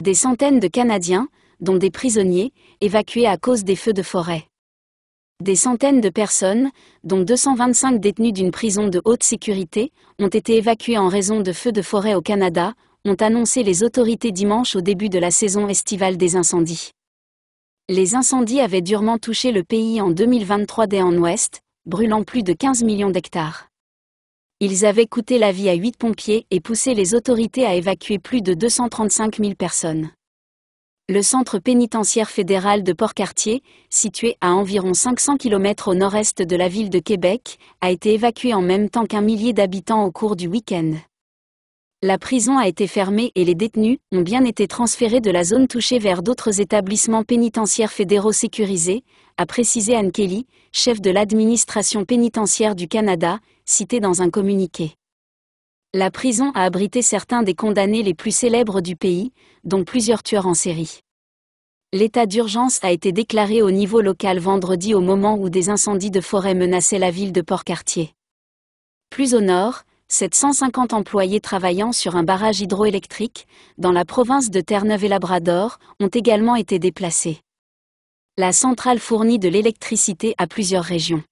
Des centaines de Canadiens, dont des prisonniers, évacués à cause des feux de forêt. Des centaines de personnes, dont 225 détenus d'une prison de haute sécurité, ont été évacués en raison de feux de forêt au Canada, ont annoncé les autorités dimanche au début de la saison estivale des incendies. Les incendies avaient durement touché le pays en 2023 dès en ouest, brûlant plus de 15 millions d'hectares ils avaient coûté la vie à huit pompiers et poussé les autorités à évacuer plus de 235 000 personnes. Le centre pénitentiaire fédéral de Port-Cartier, situé à environ 500 km au nord-est de la ville de Québec, a été évacué en même temps qu'un millier d'habitants au cours du week-end la prison a été fermée et les détenus ont bien été transférés de la zone touchée vers d'autres établissements pénitentiaires fédéraux sécurisés, a précisé Anne Kelly, chef de l'administration pénitentiaire du Canada, cité dans un communiqué. La prison a abrité certains des condamnés les plus célèbres du pays, dont plusieurs tueurs en série. L'état d'urgence a été déclaré au niveau local vendredi au moment où des incendies de forêt menaçaient la ville de Port-Cartier. Plus au nord, 750 employés travaillant sur un barrage hydroélectrique, dans la province de Terre-Neuve et Labrador, ont également été déplacés. La centrale fournit de l'électricité à plusieurs régions.